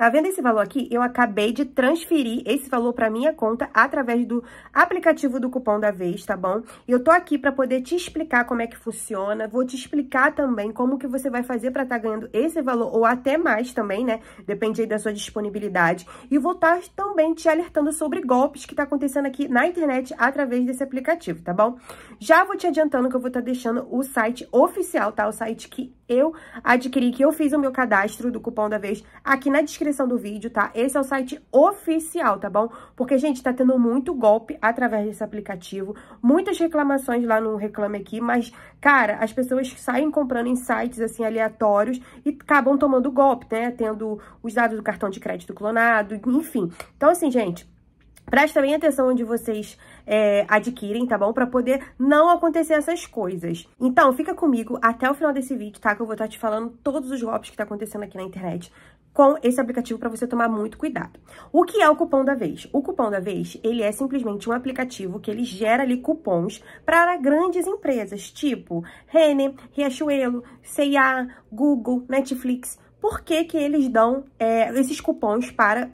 Tá vendo esse valor aqui? Eu acabei de transferir esse valor para minha conta através do aplicativo do cupom da vez, tá bom? E eu tô aqui para poder te explicar como é que funciona, vou te explicar também como que você vai fazer para estar tá ganhando esse valor ou até mais também, né? Depende aí da sua disponibilidade. E vou estar tá também te alertando sobre golpes que tá acontecendo aqui na internet através desse aplicativo, tá bom? Já vou te adiantando que eu vou estar tá deixando o site oficial, tá? O site que eu adquiri, que eu fiz o meu cadastro do cupom da vez aqui na descrição descrição do vídeo, tá? Esse é o site oficial, tá bom? Porque, gente, tá tendo muito golpe através desse aplicativo, muitas reclamações lá no Reclame Aqui, mas, cara, as pessoas saem comprando em sites, assim, aleatórios e acabam tomando golpe, né? Tendo os dados do cartão de crédito clonado, enfim. Então, assim, gente... Presta bem atenção onde vocês é, adquirem, tá bom? Pra poder não acontecer essas coisas. Então, fica comigo até o final desse vídeo, tá? Que eu vou estar tá te falando todos os golpes que tá acontecendo aqui na internet com esse aplicativo para você tomar muito cuidado. O que é o cupom da vez? O cupom da vez, ele é simplesmente um aplicativo que ele gera ali cupons para grandes empresas, tipo Renner, Riachuelo, C&A, Google, Netflix. Por que, que eles dão é, esses cupons para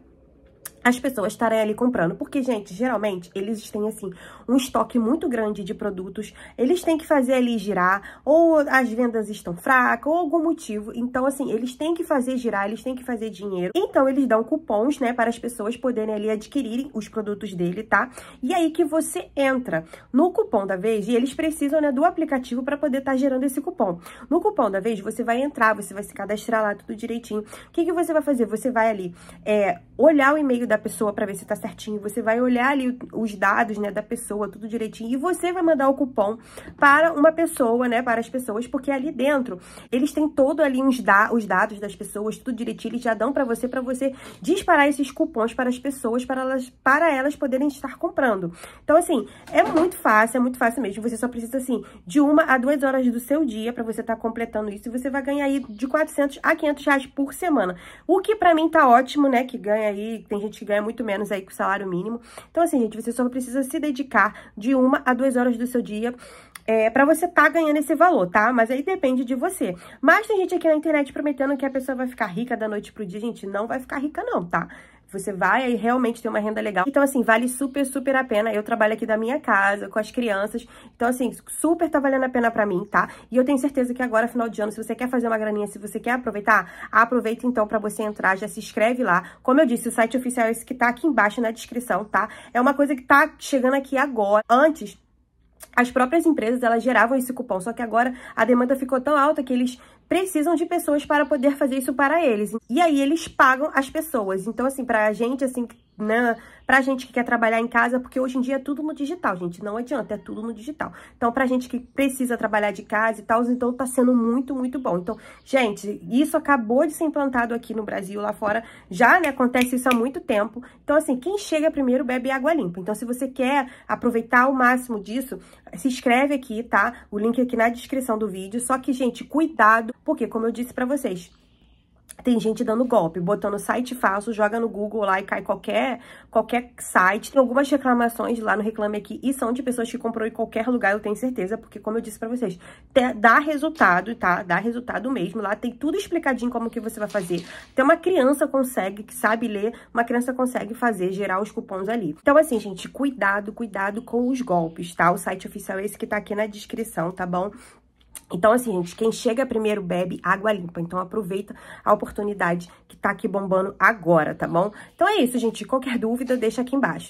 as pessoas estarem ali comprando. Porque, gente, geralmente eles têm, assim, um estoque muito grande de produtos. Eles têm que fazer ali girar, ou as vendas estão fracas, ou algum motivo. Então, assim, eles têm que fazer girar, eles têm que fazer dinheiro. Então, eles dão cupons, né, para as pessoas poderem ali adquirirem os produtos dele, tá? E aí que você entra no cupom da vez, e eles precisam, né, do aplicativo para poder estar tá gerando esse cupom. No cupom da vez, você vai entrar, você vai se cadastrar lá tudo direitinho. O que, que você vai fazer? Você vai ali, é olhar o e-mail da pessoa para ver se está certinho, você vai olhar ali os dados, né, da pessoa, tudo direitinho, e você vai mandar o cupom para uma pessoa, né, para as pessoas, porque ali dentro eles têm todo ali da, os dados das pessoas, tudo direitinho, eles já dão para você para você disparar esses cupons para as pessoas, para elas para elas poderem estar comprando. Então assim, é muito fácil, é muito fácil mesmo. Você só precisa assim de uma a duas horas do seu dia para você estar tá completando isso e você vai ganhar aí de 400 a 500 reais por semana. O que para mim tá ótimo, né, que ganha ganha aí, tem gente que ganha muito menos aí que o salário mínimo. Então, assim, gente, você só precisa se dedicar de uma a duas horas do seu dia é, para você tá ganhando esse valor, tá? Mas aí depende de você. Mas tem gente aqui na internet prometendo que a pessoa vai ficar rica da noite pro dia. Gente, não vai ficar rica não, tá? você vai aí realmente ter uma renda legal. Então, assim, vale super, super a pena. Eu trabalho aqui da minha casa, com as crianças. Então, assim, super tá valendo a pena pra mim, tá? E eu tenho certeza que agora, final de ano, se você quer fazer uma graninha, se você quer aproveitar, aproveita então pra você entrar, já se inscreve lá. Como eu disse, o site oficial é esse que tá aqui embaixo na descrição, tá? É uma coisa que tá chegando aqui agora. Antes, as próprias empresas, elas geravam esse cupom, só que agora a demanda ficou tão alta que eles precisam de pessoas para poder fazer isso para eles. E aí eles pagam as pessoas. Então, assim, pra gente, assim, né, pra gente que quer trabalhar em casa, porque hoje em dia é tudo no digital, gente, não adianta, é tudo no digital. Então, pra gente que precisa trabalhar de casa e tal, então tá sendo muito, muito bom. Então, gente, isso acabou de ser implantado aqui no Brasil, lá fora, já, né, acontece isso há muito tempo. Então, assim, quem chega primeiro bebe água limpa. Então, se você quer aproveitar o máximo disso, se inscreve aqui, tá? O link aqui na descrição do vídeo. Só que, gente, cuidado porque, como eu disse para vocês, tem gente dando golpe, botando site falso, joga no Google lá e cai qualquer, qualquer site. Tem algumas reclamações lá no Reclame Aqui e são de pessoas que comprou em qualquer lugar, eu tenho certeza, porque como eu disse pra vocês, te, dá resultado, tá? Dá resultado mesmo. Lá tem tudo explicadinho como que você vai fazer. Até então, uma criança consegue, que sabe ler, uma criança consegue fazer, gerar os cupons ali. Então, assim, gente, cuidado, cuidado com os golpes, tá? O site oficial é esse que tá aqui na descrição, tá bom? Então, assim, gente, quem chega primeiro bebe água limpa. Então, aproveita a oportunidade que tá aqui bombando agora, tá bom? Então é isso, gente. Qualquer dúvida, deixa aqui embaixo.